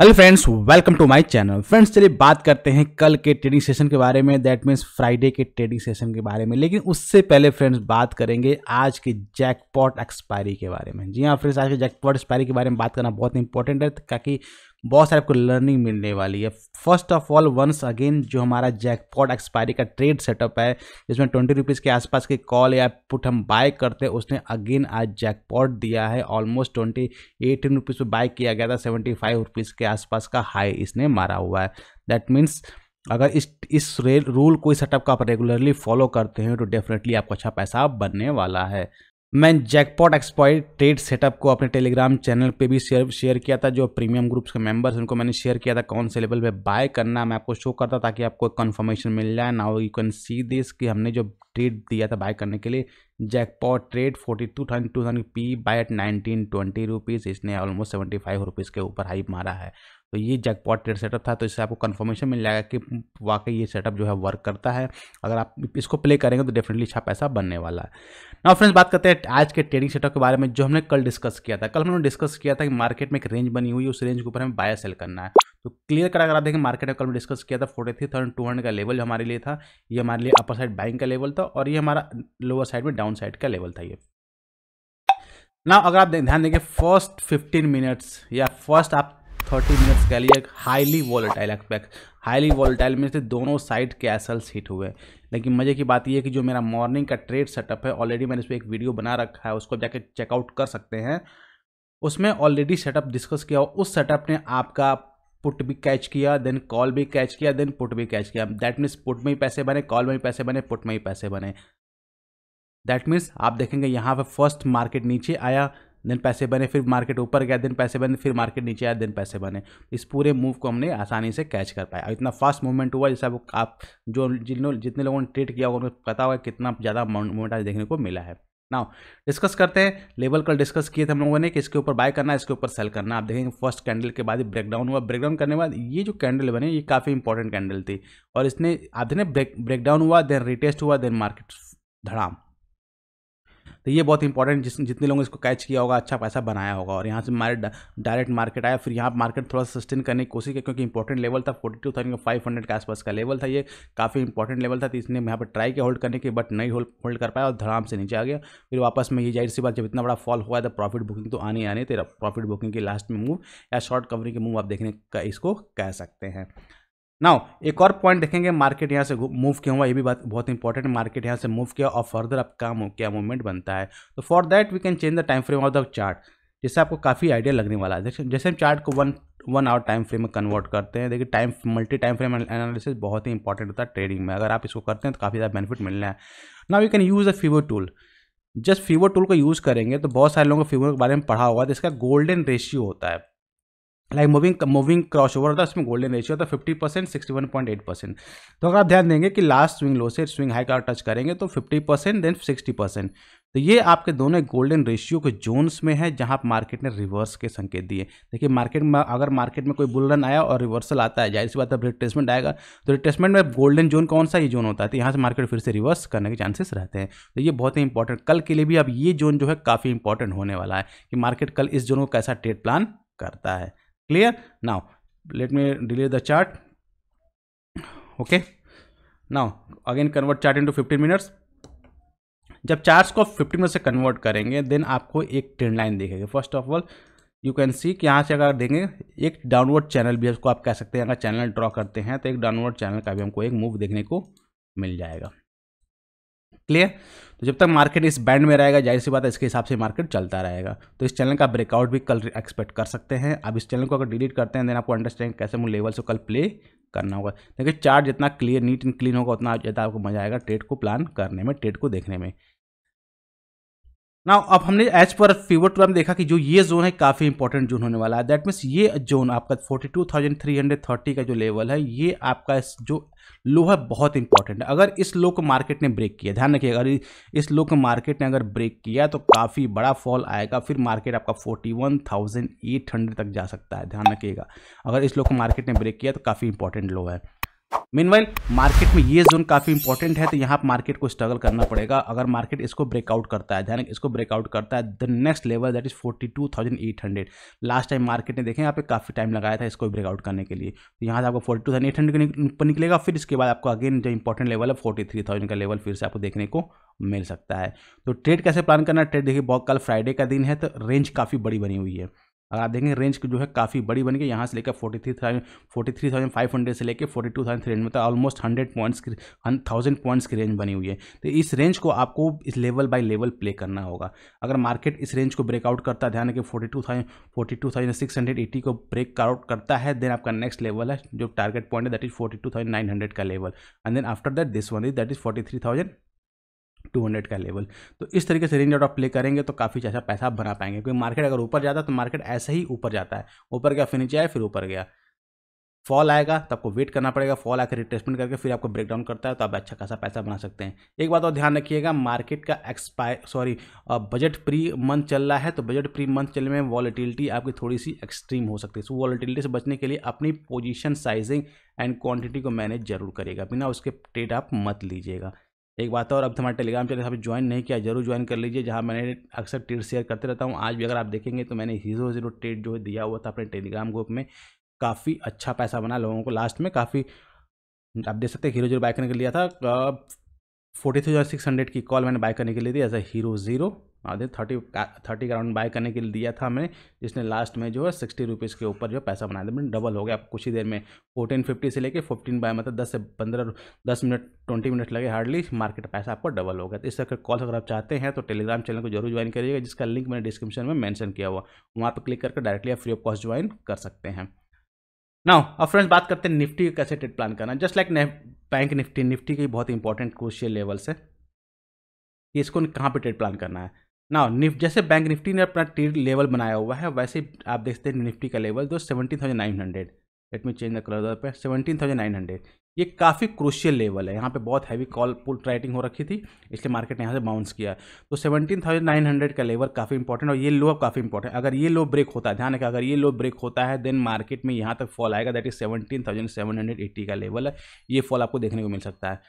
hello friends welcome to my channel friends चलिए बात करते हैं कल के ट्रेडिंग सेशन के बारे में दैट मीन्स फ्राइडे के ट्रेडिंग सेशन के बारे में लेकिन उससे पहले फ्रेंड्स बात करेंगे आज के जैकपॉट एक्सपायरी के बारे में जी हाँ फ्रेंड्स आज के जैकपॉट एक्सपायरी के बारे में बात करना बहुत इंपॉर्टेंट है ताकि बहुत सारे आपको लर्निंग मिलने वाली है first of all once again जो हमारा जैकपॉट एक्सपायरी का ट्रेड सेटअप है जिसमें ट्वेंटी रुपीज़ के आसपास के कॉल या पुट हम बाय करते हैं उसने अगेन आज जैकपॉट दिया है ऑलमोस्ट ट्वेंटी एटीन रुपीज़ पर बाय किया गया था सेवेंटी फाइव रुपीज़ के आसपास का हाई इसने मारा हुआ है दैट मीन्स अगर इस इस रूल को इस सेटअप का आप रेगुलरली फॉलो करते हैं तो डेफिनेटली आपको अच्छा पैसा बनने वाला है मैं जैकपॉट एक्सपॉइट ट्रेड सेटअप को अपने टेलीग्राम चैनल पे भी शेयर शेयर किया था जो प्रीमियम ग्रुप्स के मेंबर्स उनको मैंने शेयर किया था कौन से लेवल पे बाय करना मैं आपको शो करता ताकि आपको कंफर्मेशन मिल जाए now you can see this कि हमने जो ट्रेड दिया था बाय करने के लिए jackpot trade forty two thousand two thousand P buy at nineteen twenty rupees इसने ऑलमोस्ट सेवेंटी फाइव रुपीज़ के ऊपर हाइप मारा है तो ये जैकपॉट ट्रेड सेटअप था तो इससे आपको कन्फर्मेशन मिल जाएगा कि वाकई ये सेटअप जो है वर्क करता है अगर आप इसको प्ले करेंगे तो डेफिनेटली अच्छा पैसा बनने वाला है ना फ्रेंड्स बात करते हैं आज के ट्रेडिंग सेटअप के बारे में जो हमने कल डिस्कस किया था कल हमने डिस्कस किया था कि मार्केट में एक रेंज बनी हुई है उस रेंज के ऊपर हमें बाय सेल करना है तो क्लियर करा अगर आप देखें मार्केट में कल डिस्कस किया था forty three thousand two hundred का लेवल हमारे लिए था ये हमारे लिए अपर साइड बाइंग का लेवल था और ये हमारा लोअर साइड में डाउन डाउन साइड का लेवल था ये ना अगर आप ध्यान देंगे फर्स्ट 15 मिनट्स या फर्स्ट आप 30 मिनट्स के लिए highly volatile expect highly volatile में से दोनों साइड कैसल्स हिट हुए लेकिन मज़े की बात यह है कि जो मेरा मॉर्निंग का ट्रेड सेटअप है ऑलरेडी मैंने इस एक वीडियो बना रखा है उसको जाके चेकआउट कर सकते हैं उसमें ऑलरेडी सेटअप डिस्कस किया उस सेटअप ने आपका पुट भी कैच किया देन कॉल भी कैच किया देन पुट भी कैच किया दैट मीन्स पुट में ही पैसे बने कॉल में ही पैसे बने पुट में ही पैसे बने दैट मीन्स आप देखेंगे यहाँ पर फर्स्ट मार्केट नीचे आया देन पैसे बने फिर मार्केट ऊपर गया देन पैसे बने फिर मार्केट नीचे आया देन पैसे बने इस पूरे मूव को हमने आसानी से कैच कर पाया और इतना फास्ट मूवमेंट हुआ जैसे आप जो जिन जितने लोगों ने ट्रेड किया उन्हें पता हुआ कितना ज़्यादा मूवमेंट आज देखने को मिला है नाउ डिस्कस करते हैं लेवल कल डिस्कस किए थे हम लोगों ने कि इसके ऊपर बाय करना इसके ऊपर सेल करना आप देखेंगे फर्स्ट कैंडल के बाद ब्रेकडाउन हुआ ब्रेकडाउन करने के बाद ये जो कैंडल बने ये काफ़ी इंपॉर्टेंट कैंडल थी और इसने आप देखने ब्रेक ब्रेकडाउन हुआ देन रिटेस्ट हुआ देन मार्केट धड़ाम तो ये बहुत इंपॉर्टेंट जिस जितने लोगों ने इसको कैच किया होगा अच्छा पैसा बनाया होगा और यहाँ से हमारे डायरेक्ट मार्केट आया फिर यहाँ मार्केट थोड़ा सा सस्टेन करने की कोशिश की क्योंकि इंपॉर्टेंट लेवल था forty two thousand five hundred के आसपास का लेवल था ये काफ़ी इंपॉर्टेंट लेवल था तो इसने यहाँ पर ट्राई किया होल्ड करने की बट नहीं होल्ड होल्ड कर पाया और धड़ाम से नीचे आ गया फिर वापस में ये जाहिर सी बात जब इतना बड़ा फॉल हुआ तो प्रॉफिट बुकिंग तो आने आने तेरा प्रॉफिट बुकिंग की लास्ट में मूव या शॉर्ट कवरी के मूव आप देखने का इसको कह सकते हैं नाउ एक और पॉइंट देखेंगे मार्केट यहाँ से मूव क्यों हुआ ये भी बात बहुत इंपॉर्टेंट मार्केट यहाँ से मूव किया और फर्दर अब काम हो क्या मूवमेंट बनता है तो for that we can change the time frame of the chart जिससे आपको काफ़ी आइडिया लगने वाला है जैसे हम चार्ट को one one hour time frame में कन्वर्ट करते हैं देखिए time multi time frame analysis बहुत ही इंपॉर्टेंट होता है ट्रेडिंग में अगर आप इसको करते हैं तो काफ़ी ज़्यादा बेनिफिट मिलना है now you can use a fibo tool just fibo tool को यूज़ करेंगे तो बहुत सारे लोगों को फीवर के बारे में पढ़ा होगा तो इसका गोल्डन रेशियो होता है like moving moving crossover था उसमें गोल्डन रेशियो था fifty percent sixty one point eight percent तो अगर आप ध्यान देंगे कि लास्ट स्विंग लो से स्विंग हाई का टच करेंगे तो fifty percent then sixty percent तो ये आपके दोनों गोल्डन रेशियो के जोन्स में है जहां मार्केट ने रिवर्स के संकेत दिए देखिए मार्केट में अगर मार्केट में कोई बुल रन आया और रिवर्सल आता है जाहिर सी बात अब रिट्रेसमेंट आएगा तो रिट्रेसमेंट में गोल्डन जोन कौन सा ये जोन होता है तो यहाँ से मार्केट फिर से रिवर्स करने के चांसेस रहते हैं तो ये बहुत ही इंपॉर्टेंट कल के लिए भी अब ये जोन जो है काफ़ी इंपॉर्टेंट होने वाला है कि मार्केट कल इस जोन को कैसा ट्रेड प्लान करता है clear now let me delay the chart okay now again convert chart into 15 minutes जब चार्ट्स को 15 मिनट से कन्वर्ट करेंगे देन आपको एक ट्रेंड लाइन दिखेगी first of all you can see कि यहाँ से अगर देखें एक डाउनवर्ड चैनल भी है उसको आप कह सकते हैं अगर चैनल ड्रॉ करते हैं तो एक डाउनवर्ड चैनल का भी हमको एक मूव देखने को मिल जाएगा क्लियर तो जब तक मार्केट इस बैंड में रहेगा जाहिर सी बात है इसके हिसाब से मार्केट चलता रहेगा तो इस चैनल का ब्रेकआउट भी कल एक्सपेक्ट कर सकते हैं अब इस चैनल को अगर डिलीट करते हैं देन आपको अंडरस्टैंड कैसे मुझे लेवल से कल प्ले करना होगा देखिए चार्ट जितना क्लियर नीट एंड क्लीन होगा उतना ज़्यादा आपको मजा आएगा ट्रेड को प्लान करने में ट्रेड को देखने में ना अब हमने एज पर फीवर में देखा कि जो ये जोन है काफ़ी इंपॉर्टेंट जोन होने वाला है दैट मीन्स ये जोन आपका 42,330 का जो लेवल है ये आपका जो लो है बहुत इंपॉर्टेंट है अगर इस लो को मार्केट ने ब्रेक किया ध्यान रखिए अगर इस लो को मार्केट ने अगर ब्रेक किया तो काफ़ी बड़ा फॉल आएगा फिर मार्केट आपका फोर्टी तक जा सकता है ध्यान रखिएगा अगर इस लो को मार्केट ने ब्रेक किया तो काफ़ी इंपॉर्टेंट लो है मीनवाइल मार्केट में ये जोन काफ़ी इंपॉर्टेंट है तो यहाँ पर मार्केट को स्ट्रगल करना पड़ेगा अगर मार्केट इसको ब्रेकआउट करता है ध्यान इसको ब्रेकआउट करता है the next level that is 42,800 last time market ने देखें यहाँ पे काफ़ी टाइम लगाया था इसको ब्रेकआउट करने के लिए तो यहाँ से आपको फोर्टी टू एट के ऊपर निकलेगा फिर इसके बाद आपको अगेन जो इंपॉर्टेंट लेवल है थाउजेंड का लेवल फिर से आपको देखने को मिल सकता है तो ट्रेड कैसे प्लान करना ट्रेड देखिए बहुत कल फ्राइडे का दिन है तो रेंज काफ़ी बड़ी बनी हुई है अगर आप देखेंगे रेंज जो है काफ़ी बड़ी बन गई यहाँ से लेकर forty three thousand forty three thousand five hundred से लेकर forty two thousand three hundred मतलब ऑलमोस्ट हंड्रेड पॉइंट्स की थाउजेंड पॉइंट्स की रेंज बनी हुई है तो इस रेंज को आपको इस लेवल बाय लेवल प्ले करना होगा अगर मार्केट इस रेंज को ब्रेकआउट करता है ध्यान रखें forty two thousand forty two thousand six hundred eighty को ब्रेकआउट करता है देन आपका नेक्स्ट लेवल है जो टारगेट पॉइंट है that is forty two thousand nine hundred का level and then after that this one is that is forty three thousand two hundred का level तो इस तरीके से रेंज आउट आप प्ले करेंगे तो काफ़ी अच्छा पैसा आप बना पाएंगे क्योंकि मार्केट अगर ऊपर जाता है तो मार्केट ऐसे ही ऊपर जाता है ऊपर गया फिर नीचे आया फिर ऊपर गया फॉल आएगा तो आपको वेट करना पड़ेगा फॉल आकर रिट्रेसमेंट करके फिर आपको ब्रेकडाउन करता है तो आप अच्छा खासा पैसा बना सकते हैं एक बात और ध्यान रखिएगा मार्केट का expire sorry budget pre month चल रहा है तो बजट प्री मंथ चलने में वॉलीटिलिटी आपकी थोड़ी सी एक्सट्रीम हो सकती है सो वॉलीटिलिटी से बचने के लिए अपनी पोजिशन साइजिंग एंड क्वान्टिटी को मैनेज जरूर करिएगा बिना उसके ट्रेड आप मत लीजिएगा एक बात और अब तो हमारे टेलीग्राम चैनल अभी ज्वाइन नहीं किया जरूर ज्वाइन कर लीजिए जहाँ मैंने अक्सर ट्रेड शेयर करते रहता हूँ आज भी अगर आप देखेंगे तो मैंने हीरो जीरो ट्रेड जो दिया हुआ था अपने टेलीग्राम ग्रुप में काफ़ी अच्छा पैसा बना लोगों को लास्ट में काफ़ी आप देख सकते हैं हीरो जीरो बाय करने के लिया था फोर्टी थाउजेंड सिक्स हंड्रेड की कॉल मैंने बाय करने के लिए दी एज अ हीरो जीरो आधे थर्टी थर्टी का राउंड बाय करने के लिए दिया था हमें जिसने लास्ट में जो है सिक्सटी रुपीज़ के ऊपर जो पैसा बनाया था मैंने मतलब डबल हो गया आप कुछ ही देर में फोर्टीन फिफ्टी से लेके फिफ्टीन बाय मतलब दस से पंद्रह दस मिनट ट्वेंटी मिनट लगे हार्डली मार्केट पैसा आपको डबल हो गया तो इस तरह कॉल अगर आप चाहते हैं तो टेलीग्राम चैनल को जरूर ज्वाइन करिएगा जिसका लिंक मैंने डिस्क्रिप्शन में मैंशन किया हुआ वहाँ पर क्लिक करके डायरेक्टली आप फ्री ऑफ कॉस्ट ज्वाइन कर सकते हैं ना अब फ्रेंड्स बात करते हैं निफ्टी का कैसे ट्रेड प्लान करना just like bank Nifty Nifty की बहुत इंपॉर्टेंट क्रूशियल लेवल्स है कि इसको कहाँ पे ट्रेड प्लान करना है ना निफ्ट जैसे बैंक निफ्टी ने अपना टीर लेवल बनाया हुआ है वैसे आप देखते हैं निफ्टी का लेवल दो seventeen thousand nine hundred let me change the colour पर सेवेंटीन थाउजेंड नाइन हंड्रेड ये काफ़ी क्रूशियल लेवल है यहाँ पे बहुत हैवी कॉल पुल ट्राइटिंग हो रखी थी इसलिए मार्केट ने यहाँ से बाउंस किया तो सेवेंटीन थाउजेंड नाइन हंड्रेड का लेवल काफ़ी इंपॉर्टेंट और ये लो काफ़ी इंपॉर्टेंट अगर ये लो ब्रेक होता है ध्यान रखें अगर ये लो ब्रेक होता है देन मार्केट में यहाँ तक फॉल आएगा that is seventeen thousand seven hundred eighty का लेवल है ये फॉल आपको देखने को मिल सकता है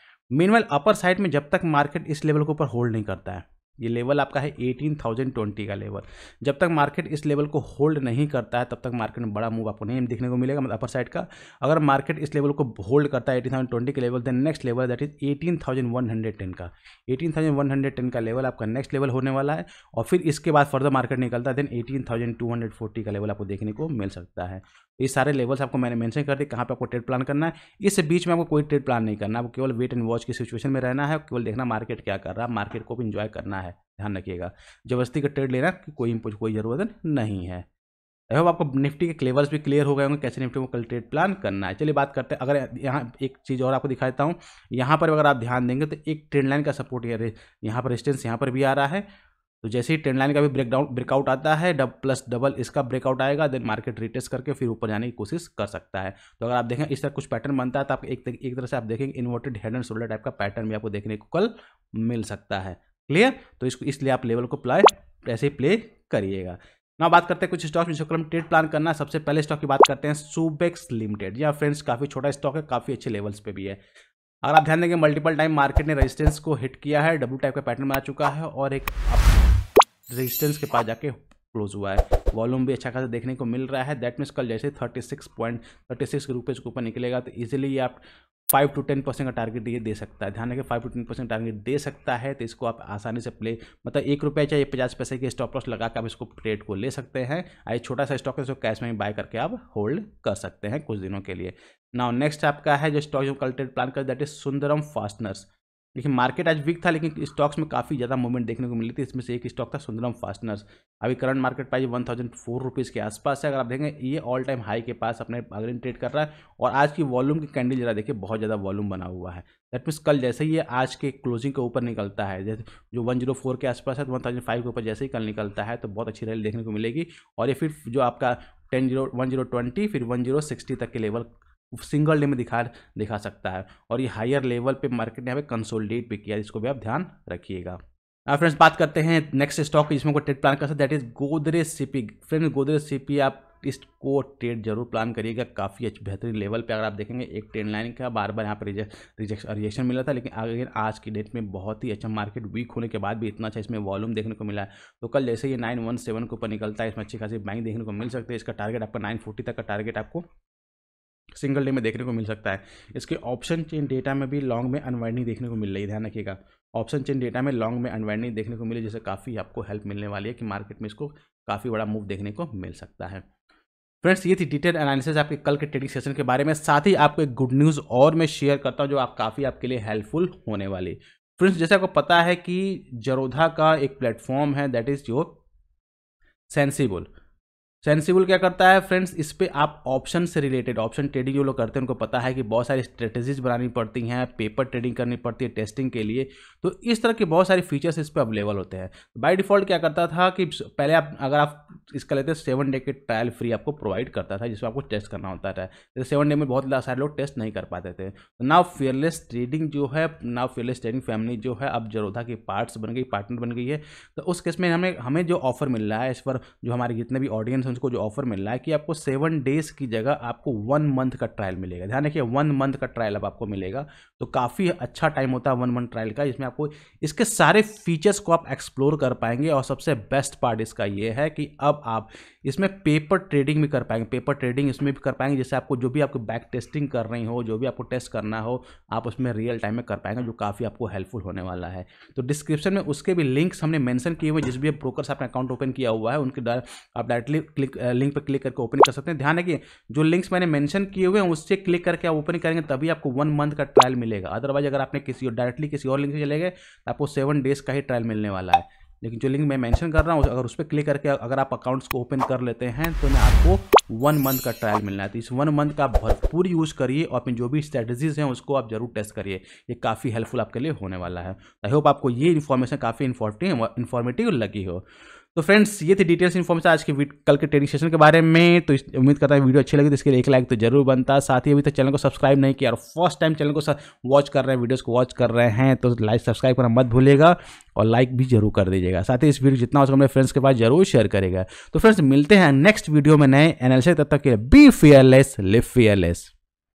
मीनवाइल अपर साइड में जब तक मार्केट इस लेवल के ऊपर होल्ड नहीं करता है ये लेवल आपका है एटीन थाउजेंड ट्वेंटी का लेवल जब तक मार्केट इस लेवल को होल्ड नहीं करता है तब तक मार्केट में बड़ा मूव आपको नहीं देखने को मिलेगा मतलब अपर साइड का अगर मार्केट इस लेवल को होल्ड करता है एटीन थाउजेंड ट्वेंटी के level then next level that is eighteen thousand one hundred ten का eighteen thousand one hundred ten का लेवल आपका नेक्स्ट लेवल होने वाला है और फिर इसके बाद फर्दर मार्केट निकलता है then eighteen thousand two hundred forty का लेवल आपको देखने को मिल सकता है तो ये सारे लेवल्स आपको मैंने मेंशन कर दिए कहाँ पे आपको ट्रेड प्लान करना है इस बीच में आपको कोई ट्रेड प्लान नहीं करना आपको केवल वेट एंड वॉच की सिचुएशन में रहना है केवल देखना मार्केट क्या कर रहा है मार्केट को भी इंजॉय करना है है ध्यान रखिएगा जबरदस्ती का ट्रेड लेना की कोई कोई ज़रूरत नहीं है आई होप आपको निफ्टी के क्लेवर्स भी क्लियर हो गए होंगे कैसे निफ्टी को कल ट्रेड प्लान करना है चलिए बात करते हैं अगर यहाँ एक चीज़ और आपको दिखा देता हूँ यहाँ पर अगर आप ध्यान देंगे तो एक ट्रेंड लाइन का सपोर्ट ये यहाँ पर रेजिस्टेंस यहाँ पर भी आ रहा है तो जैसे ही ट्रेंड लाइन का भी ब्रेकडाउन ब्रेकआउट आता है डब प्लस डबल इसका ब्रेकआउट आएगा देन मार्केट रिटेस्ट करके फिर ऊपर जाने की कोशिश कर सकता है तो अगर आप देखें इस तरह कुछ पैटर्न बनता है तो आप एक एक तरह से आप देखेंगे inverted head and shoulder type का पैटर्न भी आपको देखने को कल मिल सकता है क्लियर तो इसको इसलिए आप लेवल को प्लाई ऐसे प्ले करिएगा ना बात करते हैं कुछ स्टॉक जिसको हम ट्रेड प्लान करना है सबसे पहले स्टॉक की बात करते हैं सुबेक्स लिमिटेड या फ्रेंड्स काफ़ी छोटा स्टॉक है काफ़ी अच्छे लेवल्स पे भी है अगर आप ध्यान देंगे मल्टीपल टाइम मार्केट ने रेजिस्टेंस को हिट किया है डब्ल्यू टाइप का पैटर्न बना चुका है और एक रेजिस्टेंस के पास जाके क्लोज हुआ है वॉल्यूम भी अच्छा खासा देखने को मिल रहा है दैट मीन्स कल जैसे thirty six point thirty six रुपये के ऊपर निकलेगा तो इजीली आप फाइव टू टेन परसेंट का टारगेट ये दे सकता है ध्यान रखें five to ten percent target दे सकता है तो इसको आप आसानी से प्ले मतलब एक रुपया चाहे पचास पैसे के स्टॉप लॉस लगा कर आप इसको ट्रेड को ले सकते हैं आई छोटा सा स्टॉक है इसको कैश में ही बाय करके आप होल्ड कर सकते हैं कुछ दिनों के लिए नाउ नेक्स्ट आपका है जो स्टॉक जो कल ट्रेड प्लान कर दैट इज सुंदरम फास्टनर्स देखिए मार्केट आज वीक था लेकिन स्टॉक्स में काफ़ी ज़्यादा मूवमेंट देखने को मिली थी इसमें से एक स्टॉक था सुंदरम फास्टनर्स अभी current market price one thousand four rupees के आसपास है अगर आप देखेंगे ये ऑल टाइम हाई के पास अपने अग्रिम ट्रेड कर रहा है और आज की वॉल्यूम की कैंडल जरा देखिए बहुत ज़्यादा वॉल्यूम बना हुआ है दैट मीन्स कल जैसे ही आज के क्लोजिंग के ऊपर निकलता है जैसे जो वन जीरो फोर के आसपास है तो वन थाउजेंड फाइव के ऊपर जैसे ही कल निकलता है तो बहुत अच्छी रैली देखने को मिलेगी और ये फिर जो आपका ten zero one zero twenty फिर वन जीरो सिक्सटी तक के लेवल सिंगल डे में दिखा दिखा सकता है और ये हायर लेवल पे मार्केट ने यहाँ पे कंसोलिडेट भी किया इसको भी आप ध्यान रखिएगा अब फ्रेंड्स बात करते हैं नेक्स्ट स्टॉक जिसमें को ट्रेड प्लान कर सकते that is Godrej CP friends Godrej CP आप इसको ट्रेड जरूर प्लान करिएगा काफ़ी अच्छे बेहतरीन लेवल पे अगर आप देखेंगे एक ट्रेंड लाइन का बार बार यहाँ पर रिजेक्शन मिला था लेकिन आगे आज की डेट में बहुत ही अच्छा मार्केट वीक होने के बाद भी इतना अच्छा इसमें वॉल्यूम देखने को मिला है तो कल जैसे ये नाइन वन सेवन के ऊपर निकलता है इसमें अच्छी खासी बाइंग देखने को मिल सकती है इसका टारगेट आपका नाइन फोर्टी तक का टारगेट आपको सिंगल डे में देखने को मिल सकता है इसके ऑप्शन चेन डेटा में भी लॉन्ग में अनवाइंडिंग देखने को मिल रही है ध्यान रखिएगा ऑप्शन चेन डेटा में लॉन्ग में अनवाइंडिंग देखने को मिली जिससे काफ़ी आपको हेल्प मिलने वाली है कि मार्केट में इसको काफ़ी बड़ा मूव देखने को मिल सकता है फ्रेंड्स ये थी डिटेल एनालिसिस आपके कल के ट्रेडिंग सेशन के बारे में साथ ही आपको एक गुड न्यूज़ और मैं शेयर करता हूँ जो आप काफ़ी आपके लिए हेल्पफुल होने वाली फ्रेंड्स जैसे आपको पता है कि जरोधा का एक प्लेटफॉर्म है that is your Sensibull Sensibull क्या करता है फ्रेंड्स इस पर आप ऑप्शन से रिलेटेड ऑप्शन ट्रेडिंग जो लोग करते हैं उनको पता है कि बहुत सारी स्ट्रेटेजीज बनानी पड़ती हैं पेपर ट्रेडिंग करनी पड़ती है टेस्टिंग के लिए तो इस तरह के बहुत सारे फीचर्स इस पर अवेलेबल होते हैं बाय डिफॉल्ट क्या करता था कि पहले आप अगर आप इसका लेते सेवन डे के ट्रायल फ्री आपको प्रोवाइड करता था जिसमें आपको टेस्ट करना होता था जैसे सेवन डे में बहुत सारे लोग टेस्ट नहीं कर पाते थे तो फेयरलेस ट्रेडिंग जो है नाव फेयरलेस ट्रेडिंग फैमिली जो है अब जरोधा की पार्ट्स बन गई पार्टनर बन गई है तो उस केस में हमें हमें जो ऑफर मिल रहा है इस पर जो हमारे जितने भी ऑडियंस स्टूडेंट्स को जो ऑफर मिल रहा है कि आपको सेवन डेज की जगह आपको वन मंथ का ट्रायल मिलेगा ध्यान रखिए वन मंथ का ट्रायल अब आपको मिलेगा तो काफ़ी अच्छा टाइम होता है वन मंथ ट्रायल का जिसमें आपको इसके सारे फीचर्स को आप एक्सप्लोर कर पाएंगे और सबसे बेस्ट पार्ट इसका ये है कि अब आप इसमें पेपर ट्रेडिंग भी कर पाएंगे पेपर ट्रेडिंग इसमें भी कर पाएंगे जैसे आपको जो भी आपको बैक टेस्टिंग कर रही हो जो भी आपको टेस्ट करना हो आप उसमें रियल टाइम में कर पाएंगे जो काफ़ी आपको हेल्पफुल होने वाला है तो डिस्क्रिप्शन में उसके भी लिंक्स हमने मैंशन किए हुए जिस भी ब्रोकर से आपने अकाउंट ओपन किया हुआ है उनके आप डायरेक्टली क्लिक लिंक पर क्लिक करके ओपन कर सकते हैं ध्यान रखिए जो लिंक्स मैंने मेंशन किए हुए हैं उससे क्लिक करके आप ओपन करेंगे तभी आपको वन मंथ का ट्रायल मिलेगा अदरवाइज अगर आपने किसी डायरेक्टली किसी और लिंक से चले गए तो आपको सेवन डेज का ही ट्रायल मिलने वाला है लेकिन जो लिंक मैं मैंशन कर रहा हूँ अगर उस पर क्लिक करके अगर आप अकाउंट्स को ओपन कर लेते हैं तो मैं आपको वन मंथ का ट्रायल मिलना है तो इस वन मंथ का भरपूर यूज़ करिए और अपनी जो भी स्ट्रेटजीज हैं उसको आप जरूर टेस्ट करिए ये काफ़ी हेल्पफुल आपके लिए होने वाला है आई होप आपको ये इन्फॉर्मेशन काफ़ी इन्फॉर्मेटिव लगी हो तो फ्रेंड्स ये थी डिटेल्स इन्फॉर्मेशन आज के कल के ट्रेनिंग सेशन के बारे में तो उम्मीद करता है वीडियो अच्छी लगी तो इसके लिए एक लाइक तो जरूर बनता साथ ही अभी तक चैनल को सब्सक्राइब नहीं किया और फर्स्ट टाइम चैनल को वॉच कर रहे हैं वीडियोस को वॉच कर रहे हैं तो लाइक सब्सक्राइब करना मत भूलेगा और लाइक भी जरूर कर दीजिएगा साथ ही इस वीडियो जितना हो सके अपने फ्रेंड्स के पास जरूर शेयर करेगा तो फ्रेंड्स मिलते हैं नेक्स्ट वीडियो में नए एनालिसिस तब तक के बी फेयरलेस लिव फेयरलेस